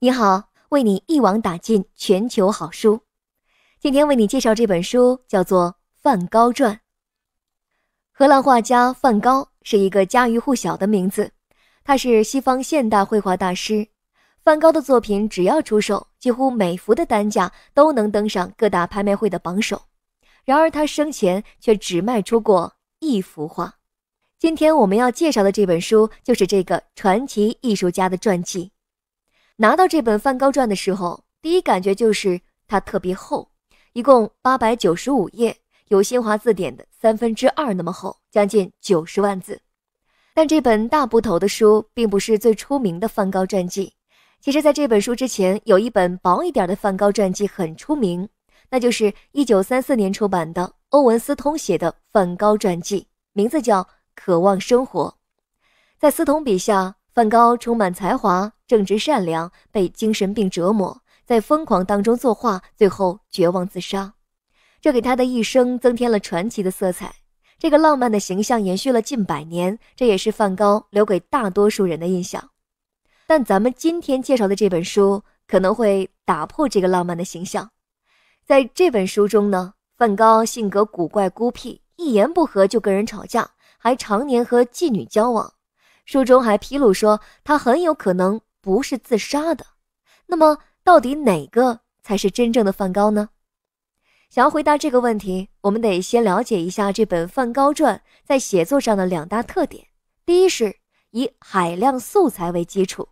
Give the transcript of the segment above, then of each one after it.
你好，为你一网打尽全球好书。今天为你介绍这本书，叫做《梵高传》。荷兰画家梵高是一个家喻户晓的名字，他是西方现代绘画大师。梵高的作品只要出售，几乎每幅的单价都能登上各大拍卖会的榜首。然而，他生前却只卖出过一幅画。今天我们要介绍的这本书，就是这个传奇艺术家的传记。拿到这本梵高传的时候，第一感觉就是它特别厚，一共八百九十五页，有新华字典的三分之二那么厚，将近九十万字。但这本大部头的书并不是最出名的梵高传记。其实，在这本书之前，有一本薄一点的梵高传记很出名，那就是一九三四年出版的欧文斯通写的梵高传记，名字叫《渴望生活》。在斯通笔下。梵高充满才华、正直善良，被精神病折磨，在疯狂当中作画，最后绝望自杀，这给他的一生增添了传奇的色彩。这个浪漫的形象延续了近百年，这也是梵高留给大多数人的印象。但咱们今天介绍的这本书可能会打破这个浪漫的形象。在这本书中呢，梵高性格古怪孤僻，一言不合就跟人吵架，还常年和妓女交往。书中还披露说，他很有可能不是自杀的。那么，到底哪个才是真正的梵高呢？想要回答这个问题，我们得先了解一下这本《梵高传》在写作上的两大特点。第一是以海量素材为基础。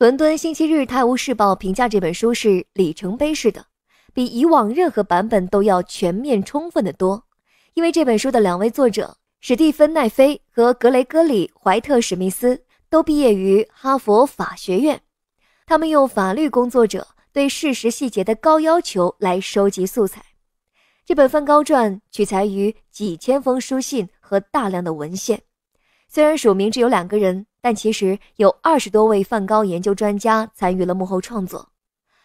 伦敦《星期日泰晤士报》评价这本书是里程碑式的，比以往任何版本都要全面、充分的多，因为这本书的两位作者。史蒂芬奈菲和格雷戈里怀特史密斯都毕业于哈佛法学院。他们用法律工作者对事实细节的高要求来收集素材。这本梵高传取材于几千封书信和大量的文献。虽然署名只有两个人，但其实有二十多位梵高研究专家参与了幕后创作。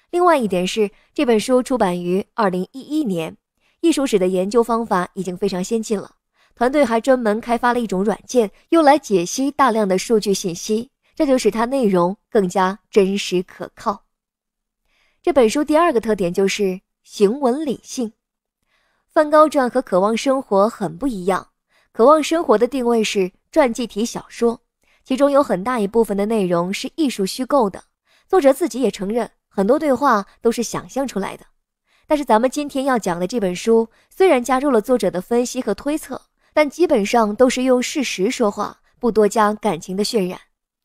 另外一点是，这本书出版于二零一一年，艺术史的研究方法已经非常先进了。团队还专门开发了一种软件，用来解析大量的数据信息，这就使它内容更加真实可靠。这本书第二个特点就是行文理性，《梵高传》和《渴望生活》很不一样，《渴望生活》的定位是传记体小说，其中有很大一部分的内容是艺术虚构的，作者自己也承认很多对话都是想象出来的。但是咱们今天要讲的这本书，虽然加入了作者的分析和推测。但基本上都是用事实说话，不多加感情的渲染。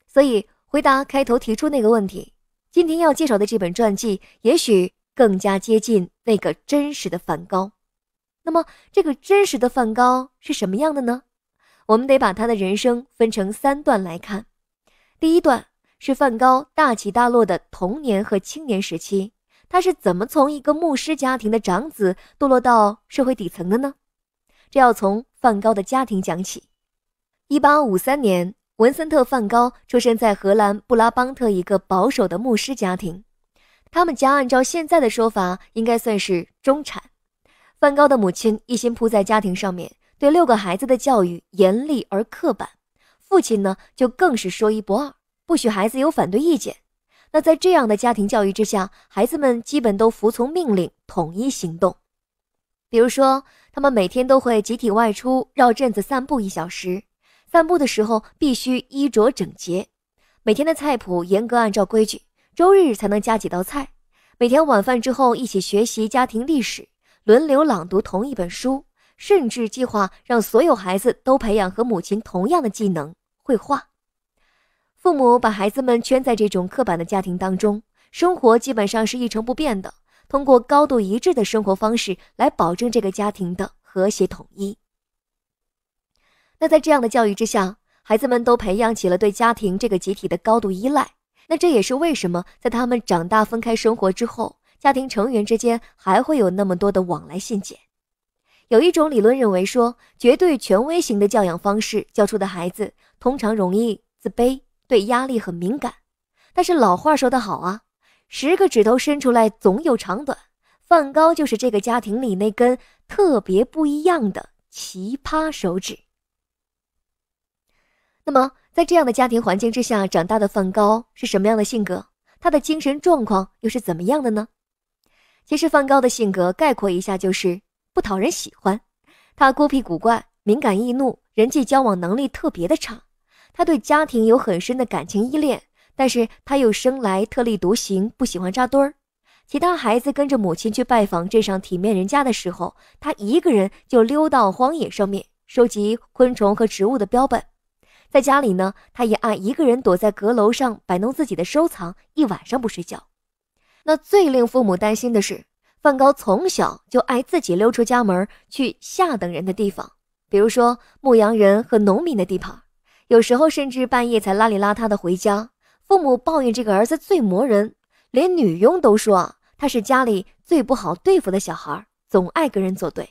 所以，回答开头提出那个问题：今天要介绍的这本传记，也许更加接近那个真实的梵高。那么，这个真实的梵高是什么样的呢？我们得把他的人生分成三段来看。第一段是梵高大起大落的童年和青年时期，他是怎么从一个牧师家庭的长子堕落到社会底层的呢？这要从梵高的家庭讲起。一八五三年，文森特·梵高出生在荷兰布拉邦特一个保守的牧师家庭。他们家按照现在的说法，应该算是中产。梵高的母亲一心扑在家庭上面，对六个孩子的教育严厉而刻板。父亲呢，就更是说一不二，不许孩子有反对意见。那在这样的家庭教育之下，孩子们基本都服从命令，统一行动。比如说，他们每天都会集体外出绕镇子散步一小时，散步的时候必须衣着整洁。每天的菜谱严格按照规矩，周日才能加几道菜。每天晚饭之后一起学习家庭历史，轮流朗读同一本书，甚至计划让所有孩子都培养和母亲同样的技能——绘画。父母把孩子们圈在这种刻板的家庭当中，生活基本上是一成不变的。通过高度一致的生活方式来保证这个家庭的和谐统一。那在这样的教育之下，孩子们都培养起了对家庭这个集体的高度依赖。那这也是为什么在他们长大分开生活之后，家庭成员之间还会有那么多的往来信件。有一种理论认为说，绝对权威型的教养方式教出的孩子通常容易自卑，对压力很敏感。但是老话说得好啊。十个指头伸出来总有长短，梵高就是这个家庭里那根特别不一样的奇葩手指。那么，在这样的家庭环境之下长大的梵高是什么样的性格？他的精神状况又是怎么样的呢？其实，梵高的性格概括一下就是不讨人喜欢，他孤僻古怪、敏感易怒，人际交往能力特别的差，他对家庭有很深的感情依恋。但是他又生来特立独行，不喜欢扎堆儿。其他孩子跟着母亲去拜访镇上体面人家的时候，他一个人就溜到荒野上面收集昆虫和植物的标本。在家里呢，他也爱一个人躲在阁楼上摆弄自己的收藏，一晚上不睡觉。那最令父母担心的是，梵高从小就爱自己溜出家门去下等人的地方，比如说牧羊人和农民的地盘，有时候甚至半夜才邋里邋遢的回家。父母抱怨这个儿子最磨人，连女佣都说他是家里最不好对付的小孩，总爱跟人作对。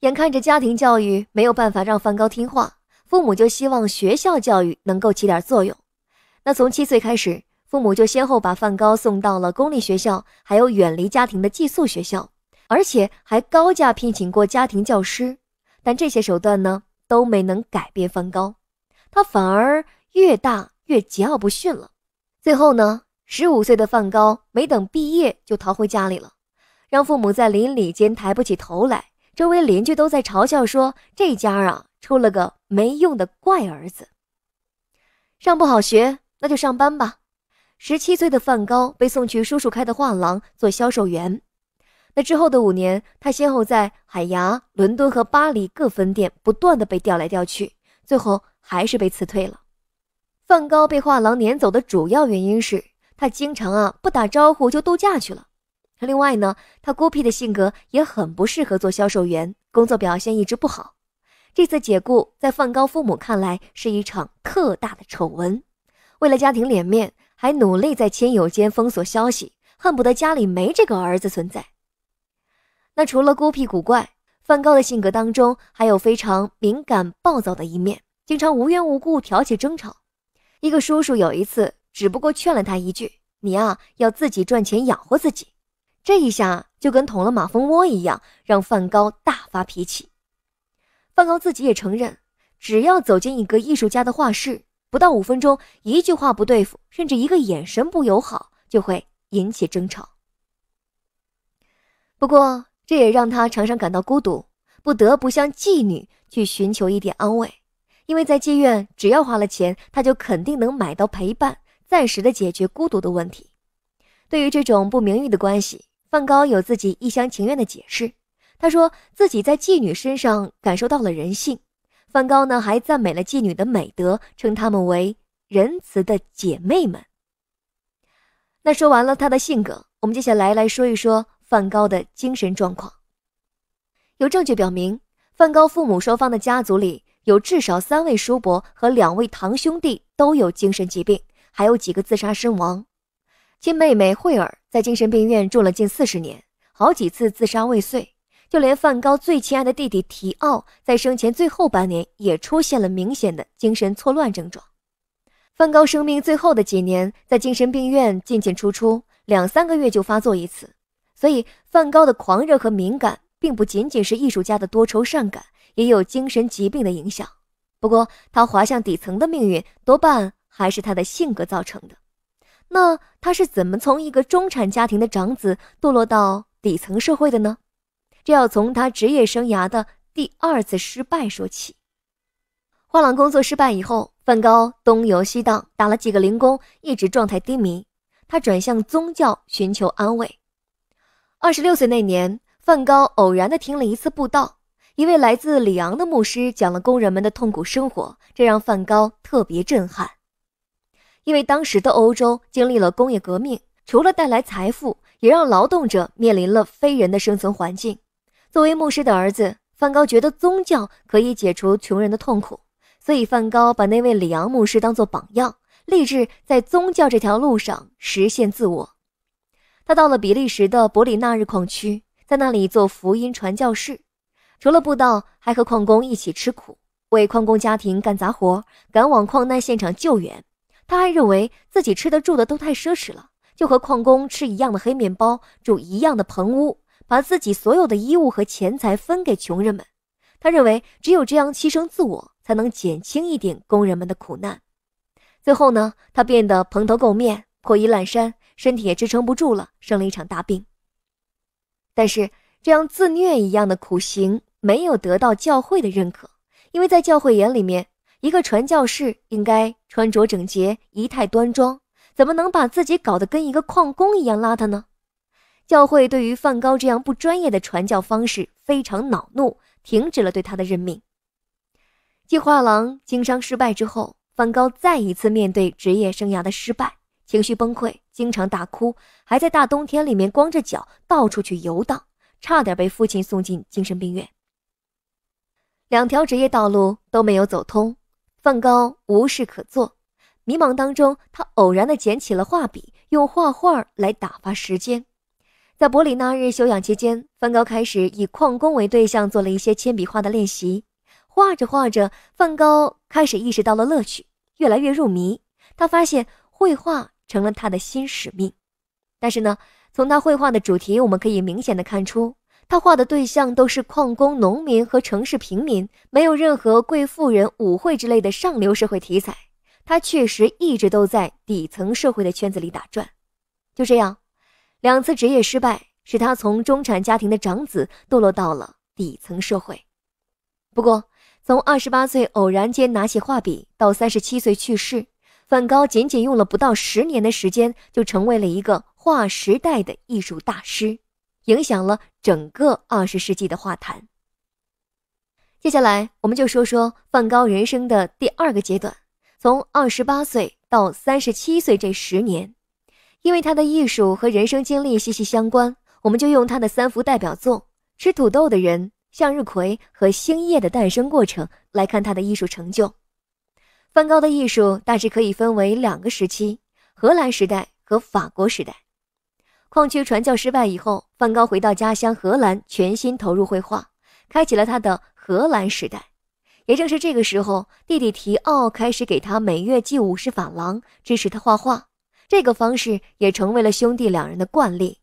眼看着家庭教育没有办法让梵高听话，父母就希望学校教育能够起点作用。那从七岁开始，父母就先后把梵高送到了公立学校，还有远离家庭的寄宿学校，而且还高价聘请过家庭教师。但这些手段呢，都没能改变梵高，他反而越大。越桀骜不驯了。最后呢，十五岁的梵高没等毕业就逃回家里了，让父母在邻里间抬不起头来。周围邻居都在嘲笑说：“这家啊，出了个没用的怪儿子。”上不好学，那就上班吧。十七岁的梵高被送去叔叔开的画廊做销售员。那之后的五年，他先后在海牙、伦敦和巴黎各分店不断的被调来调去，最后还是被辞退了。梵高被画廊撵走的主要原因是，他经常啊不打招呼就度假去了。另外呢，他孤僻的性格也很不适合做销售员，工作表现一直不好。这次解雇在梵高父母看来是一场特大的丑闻，为了家庭脸面，还努力在亲友间封锁消息，恨不得家里没这个儿子存在。那除了孤僻古怪，梵高的性格当中还有非常敏感暴躁的一面，经常无缘无故挑起争吵。一个叔叔有一次，只不过劝了他一句：“你啊，要自己赚钱养活自己。”这一下就跟捅了马蜂窝一样，让梵高大发脾气。梵高自己也承认，只要走进一个艺术家的画室，不到五分钟，一句话不对付，甚至一个眼神不友好，就会引起争吵。不过，这也让他常常感到孤独，不得不向妓女去寻求一点安慰。因为在妓院，只要花了钱，他就肯定能买到陪伴，暂时的解决孤独的问题。对于这种不名誉的关系，梵高有自己一厢情愿的解释。他说自己在妓女身上感受到了人性。梵高呢，还赞美了妓女的美德，称她们为仁慈的姐妹们。那说完了他的性格，我们接下来来说一说梵高的精神状况。有证据表明，梵高父母双方的家族里。有至少三位叔伯和两位堂兄弟都有精神疾病，还有几个自杀身亡。亲妹妹惠尔在精神病院住了近四十年，好几次自杀未遂。就连梵高最亲爱的弟弟提奥在生前最后半年也出现了明显的精神错乱症状。梵高生命最后的几年，在精神病院进进出出，两三个月就发作一次。所以，梵高的狂热和敏感。并不仅仅是艺术家的多愁善感，也有精神疾病的影响。不过，他滑向底层的命运多半还是他的性格造成的。那他是怎么从一个中产家庭的长子堕落到底层社会的呢？这要从他职业生涯的第二次失败说起。画廊工作失败以后，梵高东游西荡，打了几个零工，一直状态低迷。他转向宗教寻求安慰。二十六岁那年。梵高偶然的听了一次布道，一位来自里昂的牧师讲了工人们的痛苦生活，这让梵高特别震撼。因为当时的欧洲经历了工业革命，除了带来财富，也让劳动者面临了非人的生存环境。作为牧师的儿子，梵高觉得宗教可以解除穷人的痛苦，所以梵高把那位里昂牧师当做榜样，立志在宗教这条路上实现自我。他到了比利时的伯里纳日矿区。在那里做福音传教士，除了布道，还和矿工一起吃苦，为矿工家庭干杂活，赶往矿难现场救援。他还认为自己吃得住的都太奢侈了，就和矿工吃一样的黑面包，住一样的棚屋，把自己所有的衣物和钱财分给穷人们。他认为只有这样牺牲自我，才能减轻一点工人们的苦难。最后呢，他变得蓬头垢面、破衣烂衫，身体也支撑不住了，生了一场大病。但是，这样自虐一样的苦行没有得到教会的认可，因为在教会眼里面，一个传教士应该穿着整洁、仪态端庄，怎么能把自己搞得跟一个矿工一样邋遢呢？教会对于梵高这样不专业的传教方式非常恼怒，停止了对他的任命。继画廊经商失败之后，梵高再一次面对职业生涯的失败。情绪崩溃，经常大哭，还在大冬天里面光着脚到处去游荡，差点被父亲送进精神病院。两条职业道路都没有走通，梵高无事可做，迷茫当中，他偶然的捡起了画笔，用画画来打发时间。在伯里纳日休养期间，梵高开始以矿工为对象做了一些铅笔画的练习。画着画着，梵高开始意识到了乐趣，越来越入迷。他发现绘画。成了他的新使命，但是呢，从他绘画的主题，我们可以明显的看出，他画的对象都是矿工、农民和城市平民，没有任何贵妇人、舞会之类的上流社会题材。他确实一直都在底层社会的圈子里打转。就这样，两次职业失败，使他从中产家庭的长子堕落到了底层社会。不过，从二十八岁偶然间拿起画笔到三十七岁去世。梵高仅仅用了不到十年的时间，就成为了一个划时代的艺术大师，影响了整个二十世纪的画坛。接下来，我们就说说梵高人生的第二个阶段，从二十八岁到三十七岁这十年，因为他的艺术和人生经历息息相关，我们就用他的三幅代表作《吃土豆的人》《向日葵》和《星夜》的诞生过程来看他的艺术成就。梵高的艺术大致可以分为两个时期：荷兰时代和法国时代。矿区传教失败以后，梵高回到家乡荷兰，全心投入绘画，开启了他的荷兰时代。也正是这个时候，弟弟提奥开始给他每月寄五十法郎支持他画画，这个方式也成为了兄弟两人的惯例。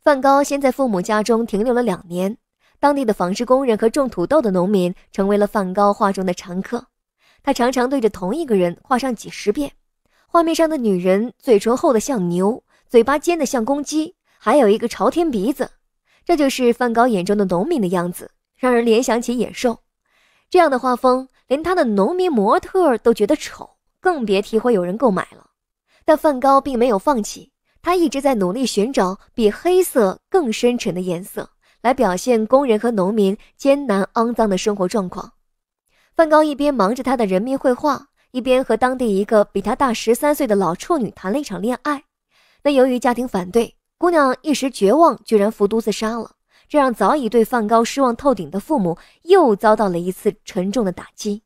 梵高先在父母家中停留了两年，当地的纺织工人和种土豆的农民成为了梵高画中的常客。他常常对着同一个人画上几十遍，画面上的女人嘴唇厚的像牛，嘴巴尖的像公鸡，还有一个朝天鼻子。这就是梵高眼中的农民的样子，让人联想起野兽。这样的画风连他的农民模特都觉得丑，更别提会有人购买了。但梵高并没有放弃，他一直在努力寻找比黑色更深沉的颜色，来表现工人和农民艰难肮脏的生活状况。梵高一边忙着他的人民绘画，一边和当地一个比他大十三岁的老处女谈了一场恋爱。那由于家庭反对，姑娘一时绝望，居然服毒自杀了。这让早已对梵高失望透顶的父母又遭到了一次沉重的打击。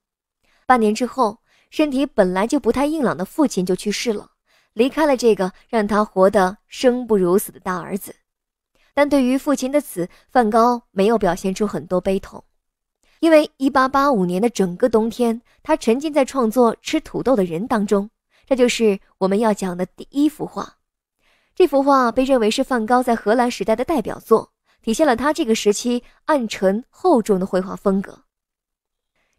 半年之后，身体本来就不太硬朗的父亲就去世了，离开了这个让他活得生不如死的大儿子。但对于父亲的死，梵高没有表现出很多悲痛。因为一八八五年的整个冬天，他沉浸在创作《吃土豆的人》当中，这就是我们要讲的第一幅画。这幅画被认为是梵高在荷兰时代的代表作，体现了他这个时期暗沉厚重的绘画风格。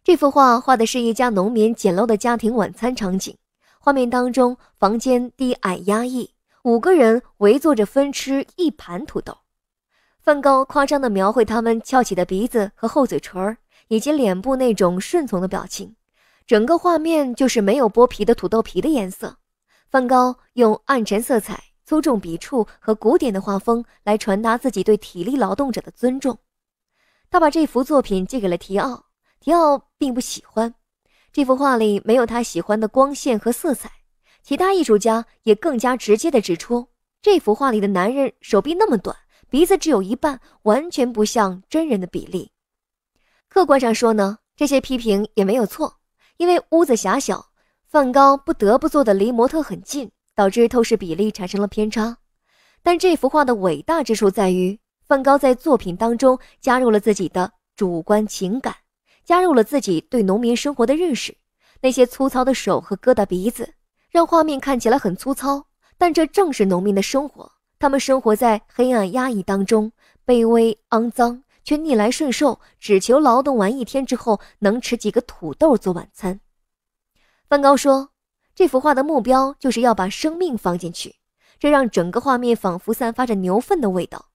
这幅画画的是一家农民简陋的家庭晚餐场景，画面当中房间低矮压抑，五个人围坐着分吃一盘土豆。梵高夸张地描绘他们翘起的鼻子和厚嘴唇儿。以及脸部那种顺从的表情，整个画面就是没有剥皮的土豆皮的颜色。梵高用暗沉色彩、粗重笔触和古典的画风来传达自己对体力劳动者的尊重。他把这幅作品借给了提奥，提奥并不喜欢。这幅画里没有他喜欢的光线和色彩。其他艺术家也更加直接地指出，这幅画里的男人手臂那么短，鼻子只有一半，完全不像真人的比例。客观上说呢，这些批评也没有错，因为屋子狭小，梵高不得不坐得离模特很近，导致透视比例产生了偏差。但这幅画的伟大之处在于，梵高在作品当中加入了自己的主观情感，加入了自己对农民生活的认识。那些粗糙的手和疙瘩鼻子，让画面看起来很粗糙，但这正是农民的生活。他们生活在黑暗压抑当中，卑微肮脏。却逆来顺受，只求劳动完一天之后能吃几个土豆做晚餐。梵高说，这幅画的目标就是要把生命放进去，这让整个画面仿佛散发着牛粪的味道。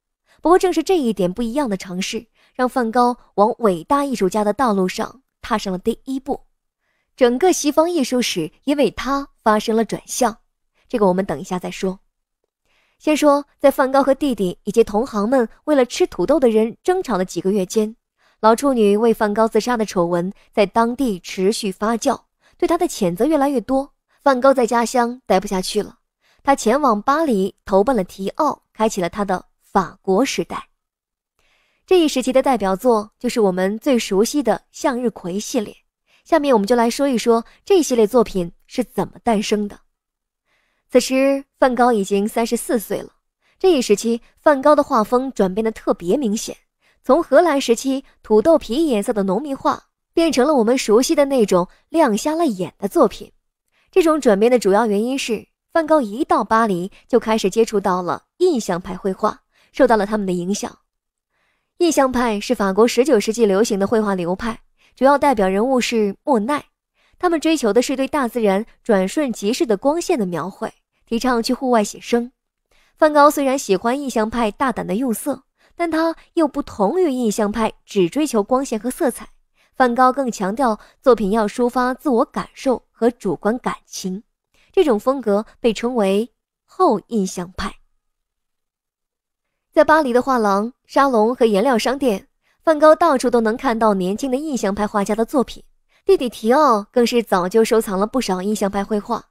不过正是这一点不一样的尝试，让梵高往伟大艺术家的道路上踏上了第一步，整个西方艺术史因为他发生了转向。这个我们等一下再说。先说，在梵高和弟弟以及同行们为了吃土豆的人争吵的几个月间，老处女为梵高自杀的丑闻在当地持续发酵，对他的谴责越来越多。梵高在家乡待不下去了，他前往巴黎投奔了提奥，开启了他的法国时代。这一时期的代表作就是我们最熟悉的向日葵系列。下面我们就来说一说这一系列作品是怎么诞生的。此时，梵高已经三十四岁了。这一时期，梵高的画风转变得特别明显，从荷兰时期土豆皮颜色的农民画，变成了我们熟悉的那种亮瞎了眼的作品。这种转变的主要原因是，梵高一到巴黎就开始接触到了印象派绘画，受到了他们的影响。印象派是法国十九世纪流行的绘画流派，主要代表人物是莫奈，他们追求的是对大自然转瞬即逝的光线的描绘。提倡去户外写生。梵高虽然喜欢印象派大胆的用色，但他又不同于印象派，只追求光线和色彩。梵高更强调作品要抒发自我感受和主观感情，这种风格被称为后印象派。在巴黎的画廊、沙龙和颜料商店，梵高到处都能看到年轻的印象派画家的作品。弟弟提奥更是早就收藏了不少印象派绘画，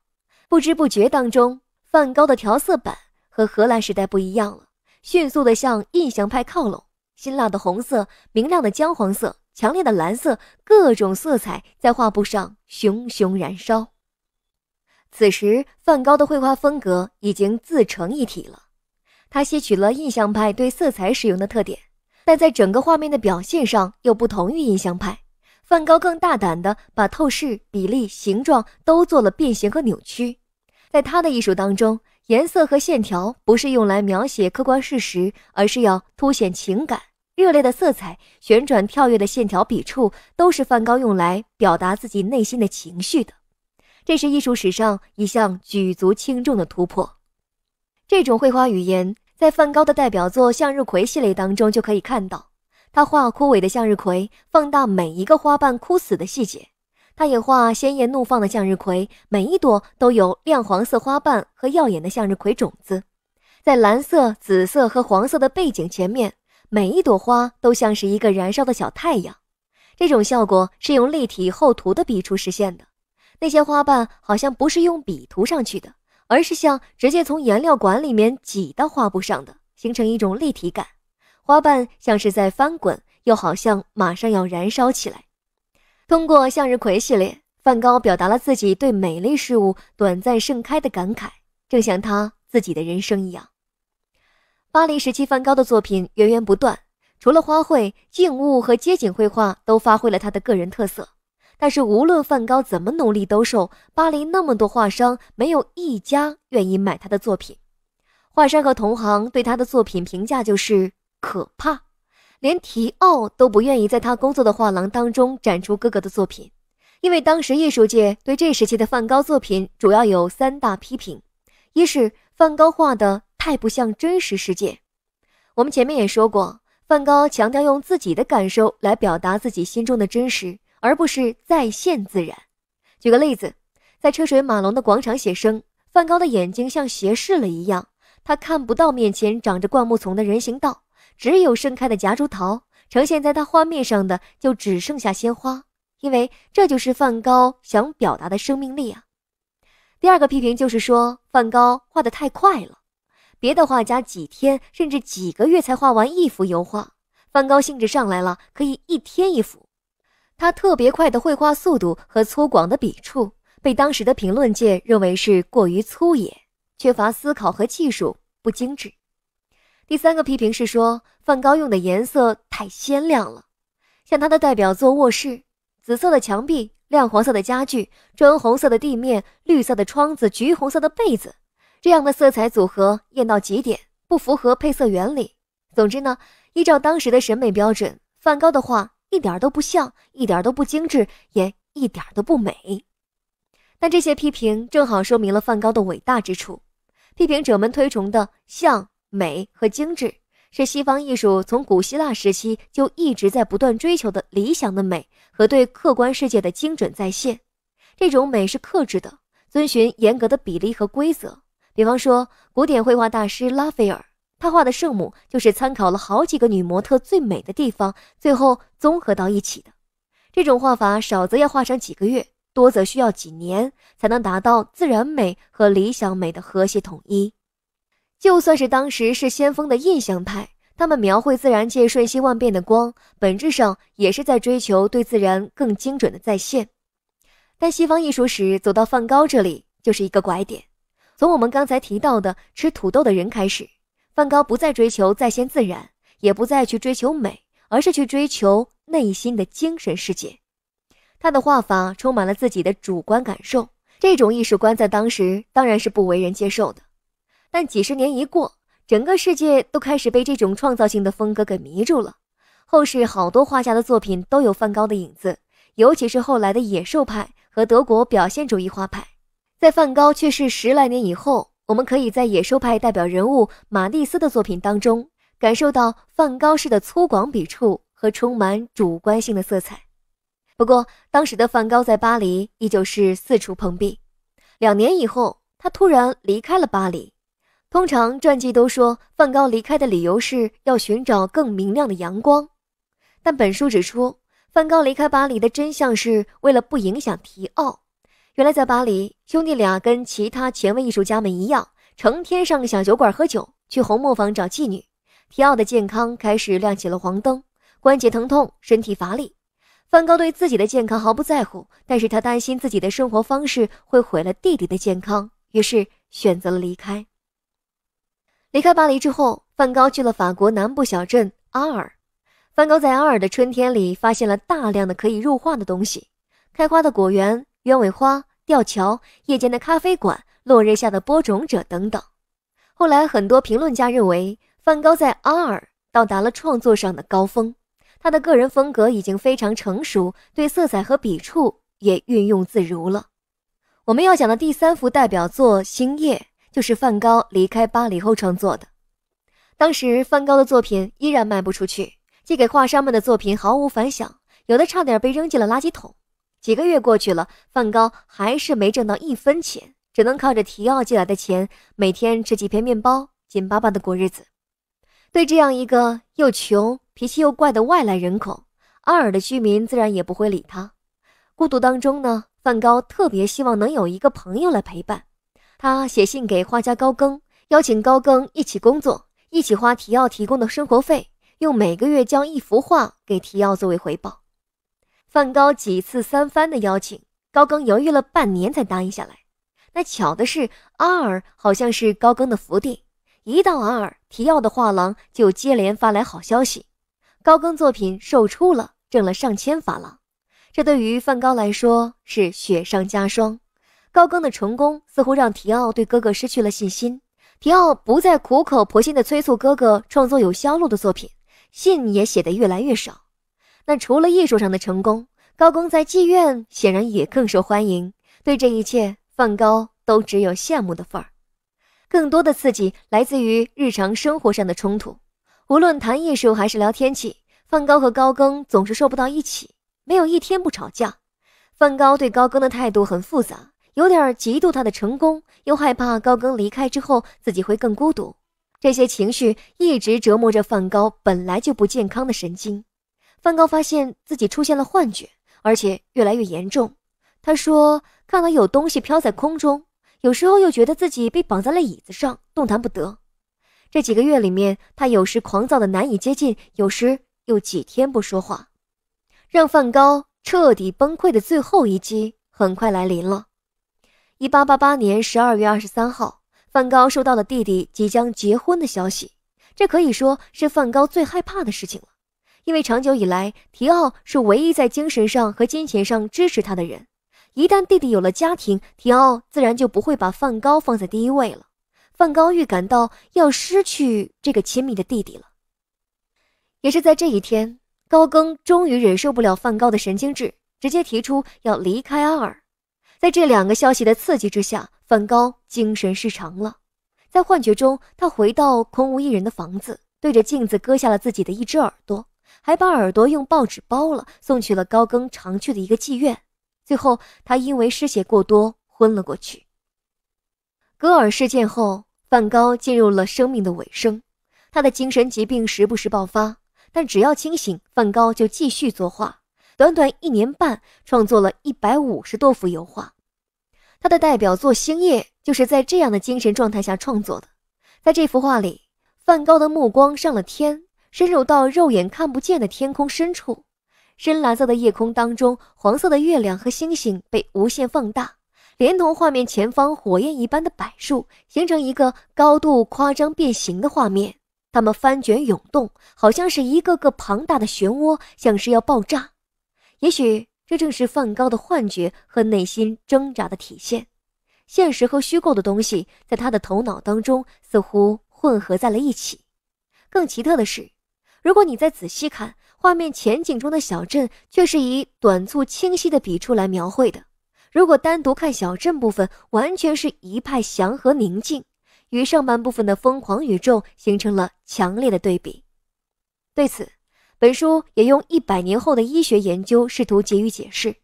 不知不觉当中。梵高的调色板和荷兰时代不一样了，迅速的向印象派靠拢。辛辣的红色、明亮的姜黄色、强烈的蓝色，各种色彩在画布上熊熊燃烧。此时，梵高的绘画风格已经自成一体了。他吸取了印象派对色彩使用的特点，但在整个画面的表现上又不同于印象派。梵高更大胆地把透视、比例、形状都做了变形和扭曲。在他的艺术当中，颜色和线条不是用来描写客观事实，而是要凸显情感。热烈的色彩、旋转跳跃的线条、笔触，都是梵高用来表达自己内心的情绪的。这是艺术史上一项举足轻重的突破。这种绘画语言，在梵高的代表作《向日葵》系列当中就可以看到，他画枯萎的向日葵，放大每一个花瓣枯死的细节。他也画鲜艳怒放的向日葵，每一朵都有亮黄色花瓣和耀眼的向日葵种子，在蓝色、紫色和黄色的背景前面，每一朵花都像是一个燃烧的小太阳。这种效果是用立体厚涂的笔触实现的。那些花瓣好像不是用笔涂上去的，而是像直接从颜料管里面挤到画布上的，形成一种立体感。花瓣像是在翻滚，又好像马上要燃烧起来。通过向日葵系列，梵高表达了自己对美丽事物短暂盛开的感慨，正像他自己的人生一样。巴黎时期，梵高的作品源源不断，除了花卉、静物和街景绘画，都发挥了他的个人特色。但是，无论梵高怎么努力兜售，巴黎那么多画商没有一家愿意买他的作品。画商和同行对他的作品评价就是可怕。连提奥都不愿意在他工作的画廊当中展出哥哥的作品，因为当时艺术界对这时期的梵高作品主要有三大批评：一是梵高画的太不像真实世界。我们前面也说过，梵高强调用自己的感受来表达自己心中的真实，而不是再现自然。举个例子，在车水马龙的广场写生，梵高的眼睛像斜视了一样，他看不到面前长着灌木丛的人行道。只有盛开的夹竹桃，呈现在他画面上的就只剩下鲜花，因为这就是梵高想表达的生命力啊。第二个批评就是说，梵高画得太快了，别的画家几天甚至几个月才画完一幅油画，梵高兴致上来了可以一天一幅。他特别快的绘画速度和粗犷的笔触，被当时的评论界认为是过于粗野，缺乏思考和技术，不精致。第三个批评是说，梵高用的颜色太鲜亮了，像他的代表作《卧室》，紫色的墙壁、亮黄色的家具、砖红色的地面、绿色的窗子、橘红色的被子，这样的色彩组合艳到极点，不符合配色原理。总之呢，依照当时的审美标准，梵高的画一点都不像，一点都不精致，也一点都不美。但这些批评正好说明了梵高的伟大之处，批评者们推崇的像。美和精致是西方艺术从古希腊时期就一直在不断追求的理想的美和对客观世界的精准再现。这种美是克制的，遵循严格的比例和规则。比方说，古典绘画大师拉斐尔，他画的圣母就是参考了好几个女模特最美的地方，最后综合到一起的。这种画法，少则要画上几个月，多则需要几年，才能达到自然美和理想美的和谐统一。就算是当时是先锋的印象派，他们描绘自然界瞬息万变的光，本质上也是在追求对自然更精准的再现。但西方艺术史走到梵高这里就是一个拐点，从我们刚才提到的吃土豆的人开始，梵高不再追求再现自然，也不再去追求美，而是去追求内心的精神世界。他的画法充满了自己的主观感受，这种艺术观在当时当然是不为人接受的。但几十年一过，整个世界都开始被这种创造性的风格给迷住了。后世好多画家的作品都有梵高的影子，尤其是后来的野兽派和德国表现主义画派。在梵高去世十来年以后，我们可以在野兽派代表人物马蒂斯的作品当中感受到梵高式的粗犷笔触和充满主观性的色彩。不过，当时的梵高在巴黎依旧是四处碰壁。两年以后，他突然离开了巴黎。通常传记都说梵高离开的理由是要寻找更明亮的阳光，但本书指出，梵高离开巴黎的真相是为了不影响提奥。原来在巴黎，兄弟俩跟其他前卫艺术家们一样，成天上小酒馆喝酒，去红磨坊找妓女。提奥的健康开始亮起了黄灯，关节疼痛，身体乏力。梵高对自己的健康毫不在乎，但是他担心自己的生活方式会毁了弟弟的健康，于是选择了离开。离开巴黎之后，梵高去了法国南部小镇阿尔。梵高在阿尔的春天里发现了大量的可以入画的东西：开花的果园、鸢尾花、吊桥、夜间的咖啡馆、落日下的播种者等等。后来，很多评论家认为，梵高在阿尔到达了创作上的高峰，他的个人风格已经非常成熟，对色彩和笔触也运用自如了。我们要讲的第三幅代表作《星夜》。就是梵高离开巴黎后创作的。当时，梵高的作品依然卖不出去，寄给画商们的作品毫无反响，有的差点被扔进了垃圾桶。几个月过去了，梵高还是没挣到一分钱，只能靠着提奥寄来的钱，每天吃几片面包，紧巴巴的过日子。对这样一个又穷、脾气又怪的外来人口，阿尔的居民自然也不会理他。孤独当中呢，梵高特别希望能有一个朋友来陪伴。他写信给画家高更，邀请高更一起工作，一起花提奥提供的生活费，用每个月交一幅画给提奥作为回报。梵高几次三番的邀请高更，犹豫了半年才答应下来。那巧的是，阿尔好像是高更的福地，一到阿尔，提奥的画廊就接连发来好消息，高更作品售出了，挣了上千法郎。这对于梵高来说是雪上加霜。高更的成功似乎让提奥对哥哥失去了信心，提奥不再苦口婆心地催促哥哥创作有销路的作品，信也写得越来越少。那除了艺术上的成功，高更在妓院显然也更受欢迎。对这一切，梵高都只有羡慕的份儿。更多的刺激来自于日常生活上的冲突，无论谈艺术还是聊天气，梵高和高更总是说不到一起，没有一天不吵架。梵高对高更的态度很复杂。有点嫉妒他的成功，又害怕高更离开之后自己会更孤独。这些情绪一直折磨着梵高本来就不健康的神经。梵高发现自己出现了幻觉，而且越来越严重。他说看到有东西飘在空中，有时候又觉得自己被绑在了椅子上，动弹不得。这几个月里面，他有时狂躁的难以接近，有时又几天不说话。让梵高彻底崩溃的最后一击很快来临了。一八八八年十二月二十三号，梵高收到了弟弟即将结婚的消息。这可以说是梵高最害怕的事情了，因为长久以来，提奥是唯一在精神上和金钱上支持他的人。一旦弟弟有了家庭，提奥自然就不会把梵高放在第一位了。梵高预感到要失去这个亲密的弟弟了。也是在这一天，高更终于忍受不了梵高的神经质，直接提出要离开阿尔。在这两个消息的刺激之下，梵高精神失常了。在幻觉中，他回到空无一人的房子，对着镜子割下了自己的一只耳朵，还把耳朵用报纸包了，送去了高更常去的一个妓院。最后，他因为失血过多昏了过去。戈尔事件后，梵高进入了生命的尾声。他的精神疾病时不时爆发，但只要清醒，梵高就继续作画。短短一年半，创作了一百五十多幅油画。他的代表作《星夜》就是在这样的精神状态下创作的。在这幅画里，梵高的目光上了天，深入到肉眼看不见的天空深处。深蓝色的夜空当中，黄色的月亮和星星被无限放大，连同画面前方火焰一般的柏树，形成一个高度夸张变形的画面。它们翻卷涌动，好像是一个个庞大的漩涡，像是要爆炸。也许这正是梵高的幻觉和内心挣扎的体现，现实和虚构的东西在他的头脑当中似乎混合在了一起。更奇特的是，如果你再仔细看画面前景中的小镇，却是以短促清晰的笔触来描绘的。如果单独看小镇部分，完全是一派祥和宁静，与上半部分的疯狂宇宙形成了强烈的对比。对此，本书也用一百年后的医学研究试图给予解释。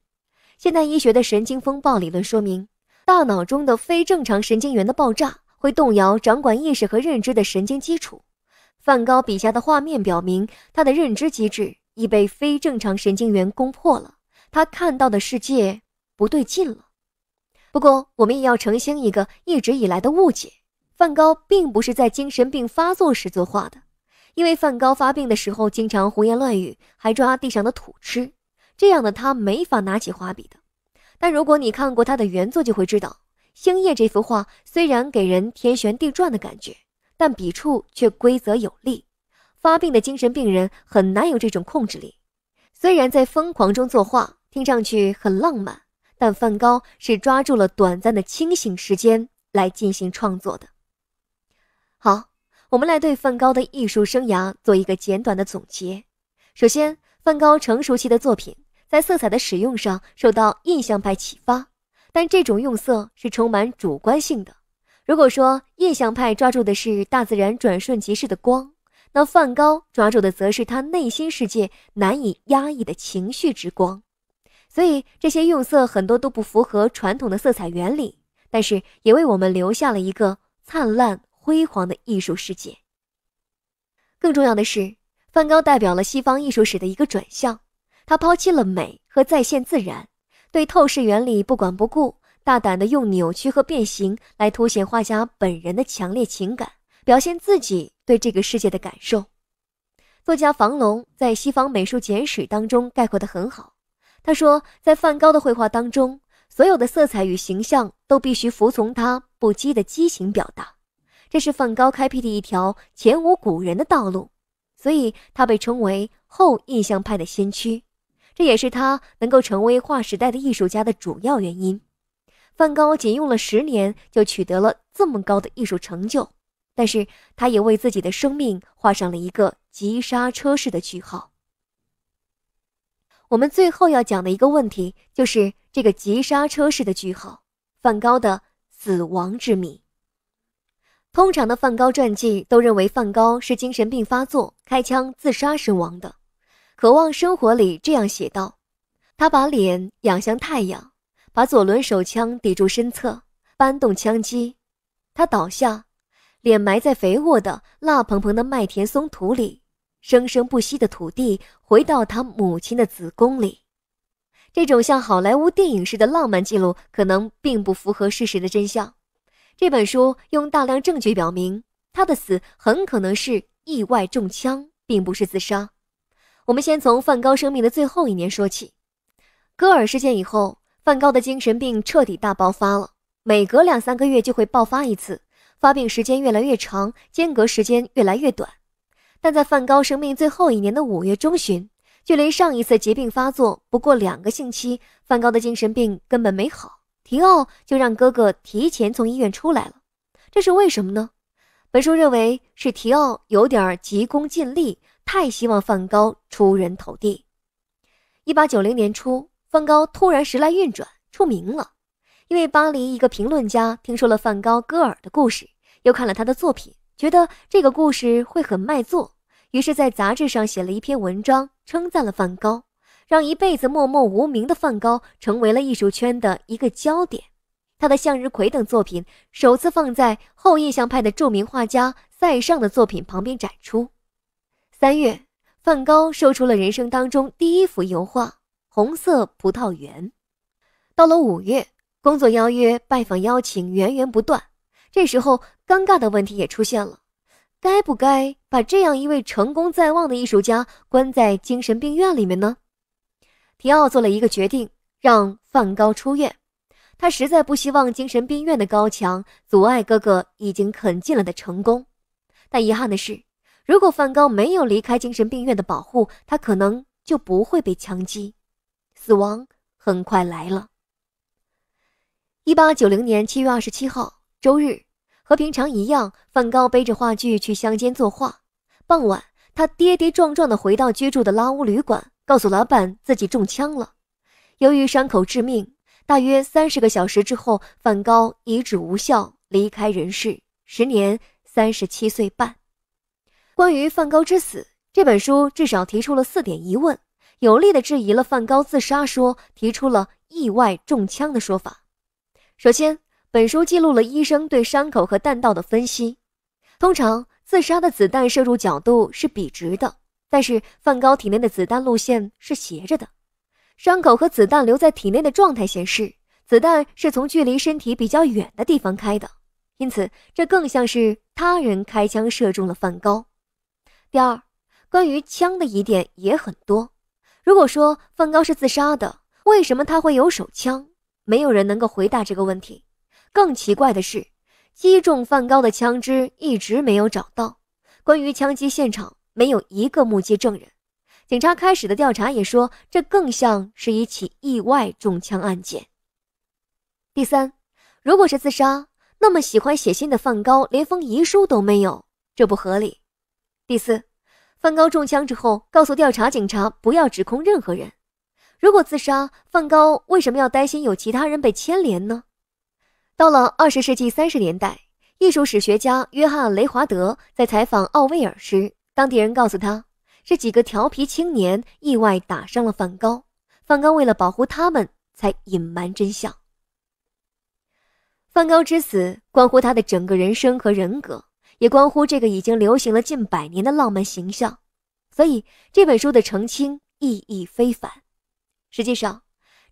现代医学的神经风暴理论说明，大脑中的非正常神经元的爆炸会动摇掌管意识和认知的神经基础。梵高笔下的画面表明，他的认知机制已被非正常神经元攻破了，他看到的世界不对劲了。不过，我们也要澄清一个一直以来的误解：梵高并不是在精神病发作时作画的。因为梵高发病的时候经常胡言乱语，还抓地上的土吃，这样的他没法拿起画笔的。但如果你看过他的原作，就会知道，《星夜》这幅画虽然给人天旋地转的感觉，但笔触却规则有力。发病的精神病人很难有这种控制力。虽然在疯狂中作画听上去很浪漫，但梵高是抓住了短暂的清醒时间来进行创作的。好。我们来对梵高的艺术生涯做一个简短的总结。首先，梵高成熟期的作品在色彩的使用上受到印象派启发，但这种用色是充满主观性的。如果说印象派抓住的是大自然转瞬即逝的光，那梵高抓住的则是他内心世界难以压抑的情绪之光。所以，这些用色很多都不符合传统的色彩原理，但是也为我们留下了一个灿烂。辉煌的艺术世界。更重要的是，梵高代表了西方艺术史的一个转向。他抛弃了美和再现自然，对透视原理不管不顾，大胆的用扭曲和变形来凸显画家本人的强烈情感，表现自己对这个世界的感受。作家房龙在《西方美术简史》当中概括的很好，他说，在梵高的绘画当中，所有的色彩与形象都必须服从他不羁的激情表达。这是梵高开辟的一条前无古人的道路，所以他被称为后印象派的先驱，这也是他能够成为划时代的艺术家的主要原因。梵高仅用了十年就取得了这么高的艺术成就，但是他也为自己的生命画上了一个急刹车式的句号。我们最后要讲的一个问题就是这个急刹车式的句号——梵高的死亡之谜。通常的梵高传记都认为梵高是精神病发作、开枪自杀身亡的。《渴望生活》里这样写道：“他把脸仰向太阳，把左轮手枪抵住身侧，扳动枪机。他倒下，脸埋在肥沃的、辣蓬蓬的麦田松土里，生生不息的土地回到他母亲的子宫里。”这种像好莱坞电影似的浪漫记录，可能并不符合事实的真相。这本书用大量证据表明，他的死很可能是意外中枪，并不是自杀。我们先从梵高生命的最后一年说起。戈尔事件以后，梵高的精神病彻底大爆发了，每隔两三个月就会爆发一次，发病时间越来越长，间隔时间越来越短。但在梵高生命最后一年的五月中旬，距离上一次疾病发作不过两个星期，梵高的精神病根本没好。提奥就让哥哥提前从医院出来了，这是为什么呢？本书认为是提奥有点急功近利，太希望梵高出人头地。一八九零年初，梵高突然时来运转，出名了。因为巴黎一个评论家听说了梵高戈尔的故事，又看了他的作品，觉得这个故事会很卖座，于是在杂志上写了一篇文章，称赞了梵高。让一辈子默默无名的梵高成为了艺术圈的一个焦点，他的《向日葵》等作品首次放在后印象派的著名画家塞尚的作品旁边展出。三月，梵高收出了人生当中第一幅油画《红色葡萄园》。到了五月，工作邀约、拜访邀请源源不断。这时候，尴尬的问题也出现了：该不该把这样一位成功在望的艺术家关在精神病院里面呢？提奥做了一个决定，让梵高出院。他实在不希望精神病院的高墙阻碍哥哥已经啃进了的成功。但遗憾的是，如果梵高没有离开精神病院的保护，他可能就不会被枪击。死亡很快来了。一八九零年七月二十七号，周日，和平常一样，梵高背着画具去乡间作画。傍晚，他跌跌撞撞地回到居住的拉乌旅馆。告诉老板自己中枪了，由于伤口致命，大约三十个小时之后，梵高遗治无效，离开人世，时年三十七岁半。关于梵高之死，这本书至少提出了四点疑问，有力的质疑了梵高自杀说，提出了意外中枪的说法。首先，本书记录了医生对伤口和弹道的分析，通常自杀的子弹射入角度是笔直的。但是梵高体内的子弹路线是斜着的，伤口和子弹留在体内的状态显示，子弹是从距离身体比较远的地方开的，因此这更像是他人开枪射中了梵高。第二，关于枪的疑点也很多。如果说梵高是自杀的，为什么他会有手枪？没有人能够回答这个问题。更奇怪的是，击中梵高的枪支一直没有找到。关于枪击现场。没有一个目击证人，警察开始的调查也说这更像是一起意外中枪案件。第三，如果是自杀，那么喜欢写信的梵高连封遗书都没有，这不合理。第四，梵高中枪之后告诉调查警察不要指控任何人，如果自杀，梵高为什么要担心有其他人被牵连呢？到了二十世纪三十年代，艺术史学家约翰雷华德在采访奥威尔时。当地人告诉他，这几个调皮青年意外打伤了梵高，梵高为了保护他们才隐瞒真相。梵高之死关乎他的整个人生和人格，也关乎这个已经流行了近百年的浪漫形象，所以这本书的澄清意义非凡。实际上，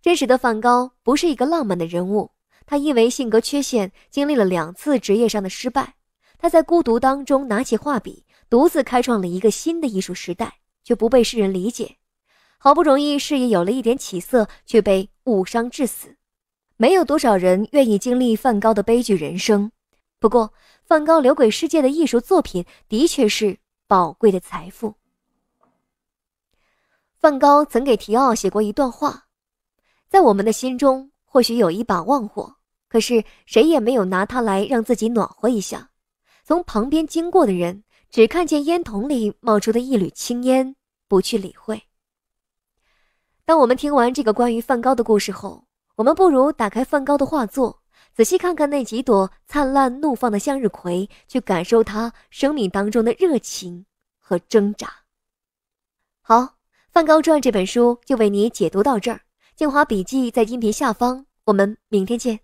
真实的梵高不是一个浪漫的人物，他因为性格缺陷经历了两次职业上的失败，他在孤独当中拿起画笔。独自开创了一个新的艺术时代，却不被世人理解。好不容易事业有了一点起色，却被误伤致死。没有多少人愿意经历梵高的悲剧人生。不过，梵高留给世界的艺术作品的确是宝贵的财富。梵高曾给提奥写过一段话：“在我们的心中，或许有一把旺火，可是谁也没有拿它来让自己暖和一下。从旁边经过的人。”只看见烟筒里冒出的一缕青烟，不去理会。当我们听完这个关于梵高的故事后，我们不如打开梵高的画作，仔细看看那几朵灿烂怒放的向日葵，去感受他生命当中的热情和挣扎。好，《梵高传》这本书就为你解读到这儿，精华笔记在音频下方。我们明天见。